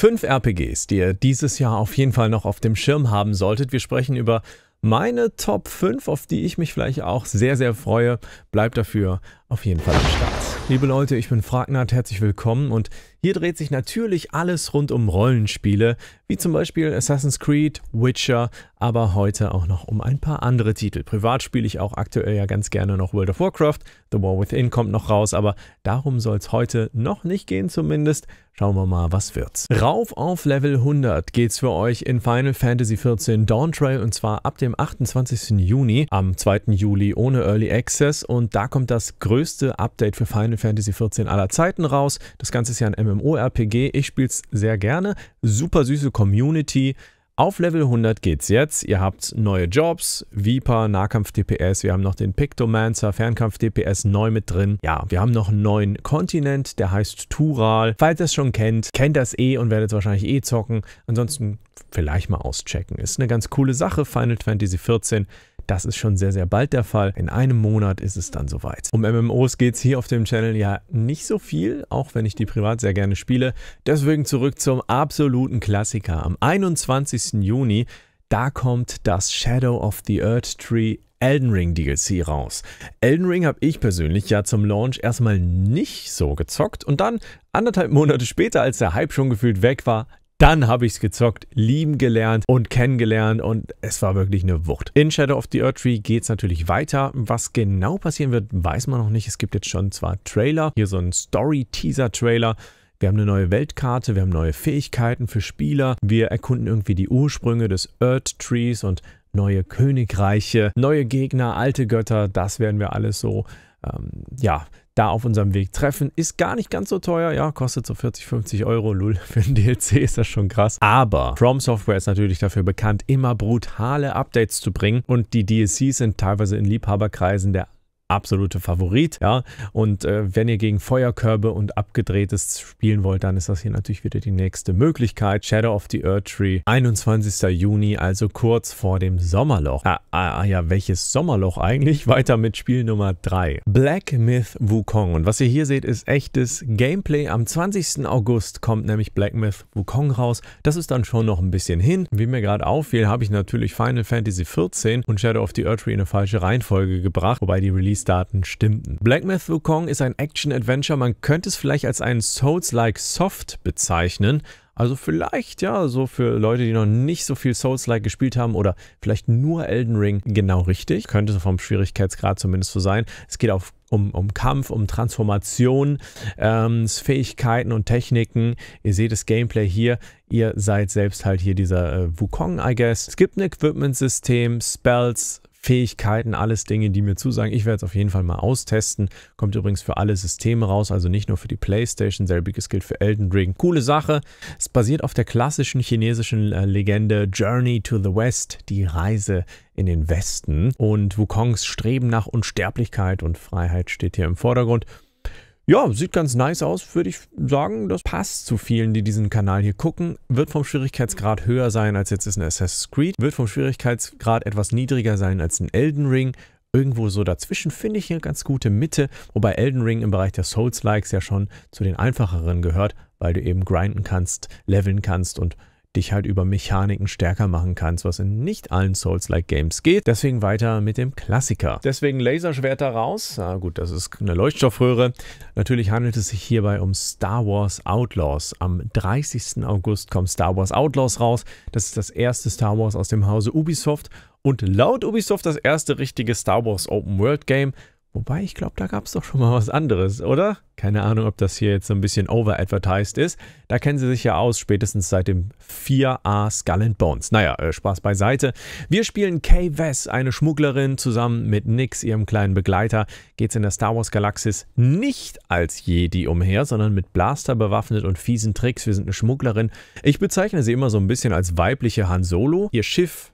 Fünf RPGs, die ihr dieses Jahr auf jeden Fall noch auf dem Schirm haben solltet. Wir sprechen über meine Top 5, auf die ich mich vielleicht auch sehr, sehr freue. Bleibt dafür auf jeden Fall am Start. Liebe Leute, ich bin Fragnat, herzlich willkommen und hier dreht sich natürlich alles rund um Rollenspiele, wie zum Beispiel Assassin's Creed, Witcher, aber heute auch noch um ein paar andere Titel. Privat spiele ich auch aktuell ja ganz gerne noch World of Warcraft, The War Within kommt noch raus, aber darum soll es heute noch nicht gehen zumindest. Schauen wir mal, was wird's. Rauf auf Level 100 geht's für euch in Final Fantasy XIV Dawntrail und zwar ab dem 28. Juni, am 2. Juli ohne Early Access und da kommt das größte Update für Final Fantasy XIV aller Zeiten raus. Das Ganze ist ja ein MMO MMORPG. Ich spiele es sehr gerne. Super süße Community. Auf Level 100 geht's jetzt. Ihr habt neue Jobs, Viper, Nahkampf-DPS, wir haben noch den Pictomancer, Fernkampf-DPS neu mit drin. Ja, wir haben noch einen neuen Kontinent, der heißt Tural. Falls ihr es schon kennt, kennt das eh und werdet wahrscheinlich eh zocken. Ansonsten vielleicht mal auschecken. Ist eine ganz coole Sache, Final Fantasy 14. Das ist schon sehr, sehr bald der Fall. In einem Monat ist es dann soweit. Um MMOs geht es hier auf dem Channel ja nicht so viel, auch wenn ich die privat sehr gerne spiele. Deswegen zurück zum absoluten Klassiker. Am 21. Juni, da kommt das Shadow of the Earth Tree Elden Ring DLC raus. Elden Ring habe ich persönlich ja zum Launch erstmal nicht so gezockt und dann anderthalb Monate später, als der Hype schon gefühlt weg war, dann habe ich es gezockt, lieben gelernt und kennengelernt und es war wirklich eine Wucht. In Shadow of the Earth Tree geht es natürlich weiter. Was genau passieren wird, weiß man noch nicht. Es gibt jetzt schon zwar Trailer, hier so ein Story-Teaser-Trailer, wir haben eine neue Weltkarte, wir haben neue Fähigkeiten für Spieler, wir erkunden irgendwie die Ursprünge des Earth Trees und neue Königreiche, neue Gegner, alte Götter, das werden wir alles so, ähm, ja, da auf unserem Weg treffen. Ist gar nicht ganz so teuer, ja, kostet so 40, 50 Euro, Lull. Für ein DLC ist das schon krass. Aber From Software ist natürlich dafür bekannt, immer brutale Updates zu bringen und die DLCs sind teilweise in Liebhaberkreisen der absolute Favorit. Ja? Und äh, wenn ihr gegen Feuerkörbe und Abgedrehtes spielen wollt, dann ist das hier natürlich wieder die nächste Möglichkeit. Shadow of the Earth Tree, 21. Juni, also kurz vor dem Sommerloch. Ah, ah, ah ja, welches Sommerloch eigentlich? Weiter mit Spiel Nummer 3. Black Myth Wukong. Und was ihr hier seht, ist echtes Gameplay. Am 20. August kommt nämlich Black Myth Wukong raus. Das ist dann schon noch ein bisschen hin. Wie mir gerade auffiel, habe ich natürlich Final Fantasy 14 und Shadow of the Earth Tree in eine falsche Reihenfolge gebracht, wobei die Release Release-Daten stimmten. Black Myth Wukong ist ein Action-Adventure, man könnte es vielleicht als einen Souls-like Soft bezeichnen, also vielleicht, ja, so für Leute, die noch nicht so viel Souls-like gespielt haben oder vielleicht nur Elden Ring genau richtig. Könnte so vom Schwierigkeitsgrad zumindest so sein. Es geht auf, um, um Kampf, um Transformation, ähm, Fähigkeiten und Techniken. Ihr seht das Gameplay hier. Ihr seid selbst halt hier dieser äh, Wukong, I guess. Es gibt ein Equipment-System, Spells, Fähigkeiten, alles Dinge, die mir zusagen. Ich werde es auf jeden Fall mal austesten. Kommt übrigens für alle Systeme raus, also nicht nur für die Playstation. Selbiges gilt für Elden Ring. Coole Sache. Es basiert auf der klassischen chinesischen äh, Legende Journey to the West, die Reise in den Westen. Und Wukongs Streben nach Unsterblichkeit und Freiheit steht hier im Vordergrund. Ja, sieht ganz nice aus, würde ich sagen. Das passt zu vielen, die diesen Kanal hier gucken. Wird vom Schwierigkeitsgrad höher sein, als jetzt ist ein Assassin's Creed. Wird vom Schwierigkeitsgrad etwas niedriger sein als ein Elden Ring. Irgendwo so dazwischen finde ich eine ganz gute Mitte, wobei Elden Ring im Bereich der Souls-Likes ja schon zu den einfacheren gehört, weil du eben grinden kannst, leveln kannst und dich halt über Mechaniken stärker machen kannst, was in nicht allen Souls-like Games geht. Deswegen weiter mit dem Klassiker. Deswegen Laserschwerter raus. Na gut, das ist eine Leuchtstoffröhre. Natürlich handelt es sich hierbei um Star Wars Outlaws. Am 30. August kommt Star Wars Outlaws raus. Das ist das erste Star Wars aus dem Hause Ubisoft und laut Ubisoft das erste richtige Star Wars Open World Game Wobei, ich glaube, da gab es doch schon mal was anderes, oder? Keine Ahnung, ob das hier jetzt so ein bisschen over-advertised ist. Da kennen Sie sich ja aus, spätestens seit dem 4A Skull and Bones. Naja, äh, Spaß beiseite. Wir spielen Kay Vess, eine Schmugglerin, zusammen mit Nix, ihrem kleinen Begleiter. Geht's in der Star Wars Galaxis nicht als Jedi umher, sondern mit Blaster bewaffnet und fiesen Tricks. Wir sind eine Schmugglerin. Ich bezeichne sie immer so ein bisschen als weibliche Han Solo. Ihr Schiff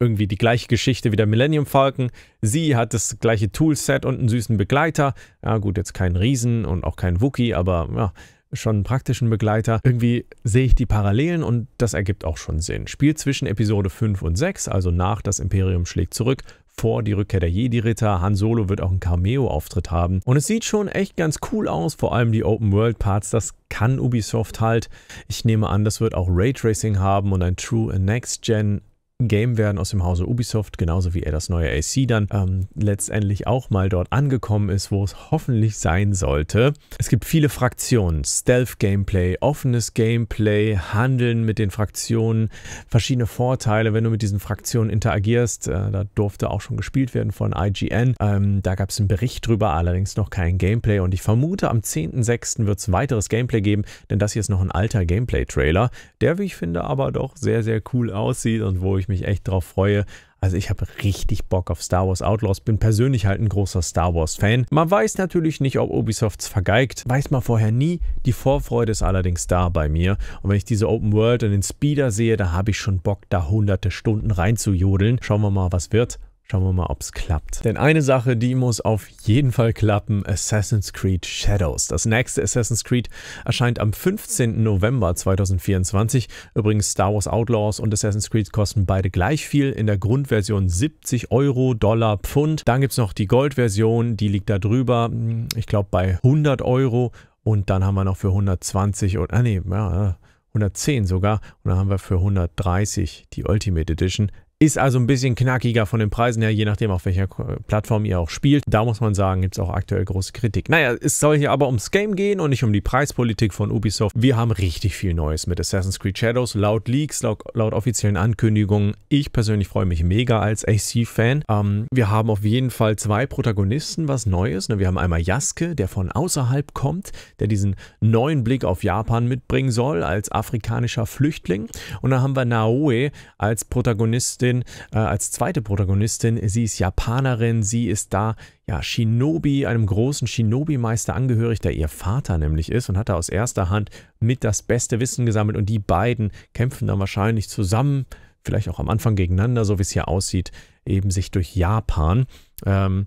irgendwie die gleiche Geschichte wie der Millennium Falcon. Sie hat das gleiche Toolset und einen süßen Begleiter. Ja gut, jetzt kein Riesen und auch kein Wookie, aber ja, schon einen praktischen Begleiter. Irgendwie sehe ich die Parallelen und das ergibt auch schon Sinn. Spiel zwischen Episode 5 und 6, also nach das Imperium schlägt zurück, vor die Rückkehr der Jedi-Ritter, Han Solo wird auch einen Cameo-Auftritt haben. Und es sieht schon echt ganz cool aus, vor allem die Open-World-Parts, das kann Ubisoft halt. Ich nehme an, das wird auch Raytracing haben und ein True Next-Gen Game werden aus dem Hause Ubisoft, genauso wie er das neue AC dann ähm, letztendlich auch mal dort angekommen ist, wo es hoffentlich sein sollte. Es gibt viele Fraktionen, Stealth-Gameplay, offenes Gameplay, Handeln mit den Fraktionen, verschiedene Vorteile, wenn du mit diesen Fraktionen interagierst. Äh, da durfte auch schon gespielt werden von IGN. Ähm, da gab es einen Bericht drüber, allerdings noch kein Gameplay und ich vermute, am 10.06. wird es weiteres Gameplay geben, denn das hier ist noch ein alter Gameplay-Trailer, der, wie ich finde, aber doch sehr, sehr cool aussieht und wo ich mich echt drauf freue. Also ich habe richtig Bock auf Star Wars Outlaws, bin persönlich halt ein großer Star Wars Fan. Man weiß natürlich nicht, ob Ubisofts vergeigt, weiß man vorher nie. Die Vorfreude ist allerdings da bei mir. Und wenn ich diese Open World und den Speeder sehe, da habe ich schon Bock, da hunderte Stunden reinzujodeln. Schauen wir mal, was wird. Schauen wir mal, ob es klappt. Denn eine Sache, die muss auf jeden Fall klappen, Assassin's Creed Shadows. Das nächste Assassin's Creed erscheint am 15. November 2024. Übrigens, Star Wars Outlaws und Assassin's Creed kosten beide gleich viel, in der Grundversion 70 Euro, Dollar, Pfund. Dann gibt es noch die Goldversion, die liegt da drüber, hm, ich glaube bei 100 Euro. Und dann haben wir noch für 120 oder, ah nee, ja, 110 sogar. Und dann haben wir für 130 die Ultimate Edition. Ist also ein bisschen knackiger von den Preisen her, je nachdem, auf welcher Plattform ihr auch spielt. Da muss man sagen, gibt es auch aktuell große Kritik. Naja, es soll hier aber ums Game gehen und nicht um die Preispolitik von Ubisoft. Wir haben richtig viel Neues mit Assassin's Creed Shadows, laut Leaks, laut, laut offiziellen Ankündigungen. Ich persönlich freue mich mega als AC-Fan. Ähm, wir haben auf jeden Fall zwei Protagonisten, was Neues. Ne? Wir haben einmal Jaske, der von außerhalb kommt, der diesen neuen Blick auf Japan mitbringen soll, als afrikanischer Flüchtling. Und dann haben wir Naoe als Protagonistin Freundin äh, als zweite Protagonistin. Sie ist Japanerin, sie ist da ja, Shinobi, einem großen Shinobi-Meister angehörig, der ihr Vater nämlich ist und hat da aus erster Hand mit das beste Wissen gesammelt und die beiden kämpfen dann wahrscheinlich zusammen, vielleicht auch am Anfang gegeneinander, so wie es hier aussieht, eben sich durch Japan. Ähm,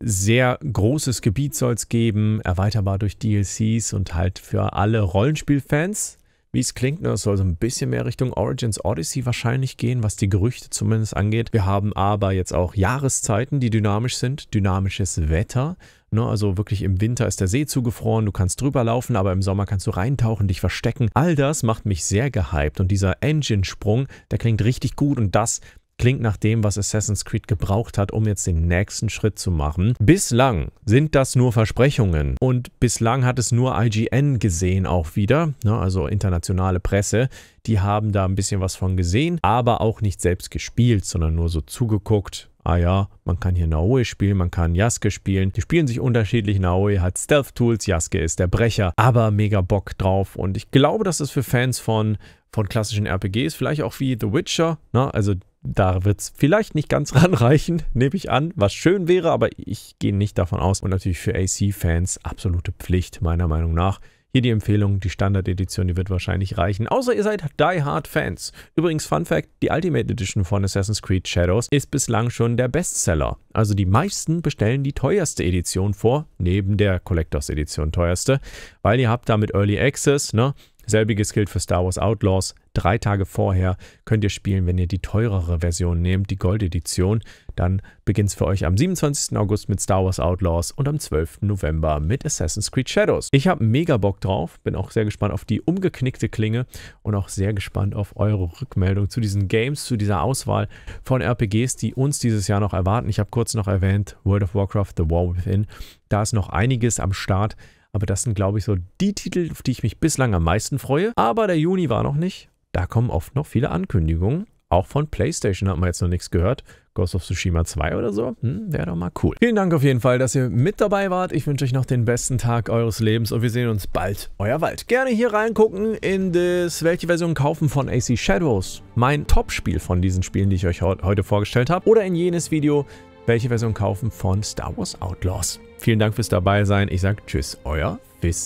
sehr großes Gebiet soll es geben, erweiterbar durch DLCs und halt für alle Rollenspielfans wie es klingt. Ne, es soll so ein bisschen mehr Richtung Origins Odyssey wahrscheinlich gehen, was die Gerüchte zumindest angeht. Wir haben aber jetzt auch Jahreszeiten, die dynamisch sind, dynamisches Wetter. Ne, also wirklich im Winter ist der See zugefroren, du kannst drüber laufen, aber im Sommer kannst du reintauchen, dich verstecken. All das macht mich sehr gehypt und dieser Engine-Sprung, der klingt richtig gut und das Klingt nach dem, was Assassin's Creed gebraucht hat, um jetzt den nächsten Schritt zu machen. Bislang sind das nur Versprechungen und bislang hat es nur IGN gesehen auch wieder, ne, also internationale Presse. Die haben da ein bisschen was von gesehen, aber auch nicht selbst gespielt, sondern nur so zugeguckt, ah ja, man kann hier Naoe spielen, man kann Jaske spielen. Die spielen sich unterschiedlich. Naoe hat Stealth-Tools, Jaske ist der Brecher, aber mega Bock drauf. Und ich glaube, dass es für Fans von, von klassischen RPGs, vielleicht auch wie The Witcher, ne? also da wird es vielleicht nicht ganz ranreichen, nehme ich an, was schön wäre, aber ich gehe nicht davon aus. Und natürlich für AC-Fans absolute Pflicht, meiner Meinung nach. Hier die Empfehlung, die Standard-Edition, die wird wahrscheinlich reichen. Außer ihr seid Die Hard Fans. Übrigens, Fun Fact, die Ultimate Edition von Assassin's Creed Shadows ist bislang schon der Bestseller. Also die meisten bestellen die teuerste Edition vor, neben der Collectors Edition teuerste, weil ihr habt damit Early Access, ne? Selbiges gilt für Star Wars Outlaws. Drei Tage vorher könnt ihr spielen, wenn ihr die teurere Version nehmt, die Goldedition. Dann beginnt es für euch am 27. August mit Star Wars Outlaws und am 12. November mit Assassin's Creed Shadows. Ich habe mega Bock drauf, bin auch sehr gespannt auf die umgeknickte Klinge und auch sehr gespannt auf eure Rückmeldung zu diesen Games, zu dieser Auswahl von RPGs, die uns dieses Jahr noch erwarten. Ich habe kurz noch erwähnt, World of Warcraft, The War Within. Da ist noch einiges am Start aber das sind, glaube ich, so die Titel, auf die ich mich bislang am meisten freue. Aber der Juni war noch nicht. Da kommen oft noch viele Ankündigungen. Auch von PlayStation hat man jetzt noch nichts gehört. Ghost of Tsushima 2 oder so. Hm, Wäre doch mal cool. Vielen Dank auf jeden Fall, dass ihr mit dabei wart. Ich wünsche euch noch den besten Tag eures Lebens und wir sehen uns bald. Euer Wald. Gerne hier reingucken in das welche Version kaufen von AC Shadows. Mein Top-Spiel von diesen Spielen, die ich euch heute vorgestellt habe. Oder in jenes Video, welche Version kaufen von Star Wars Outlaws. Vielen Dank fürs Dabeisein. Ich sage Tschüss, euer Fizz.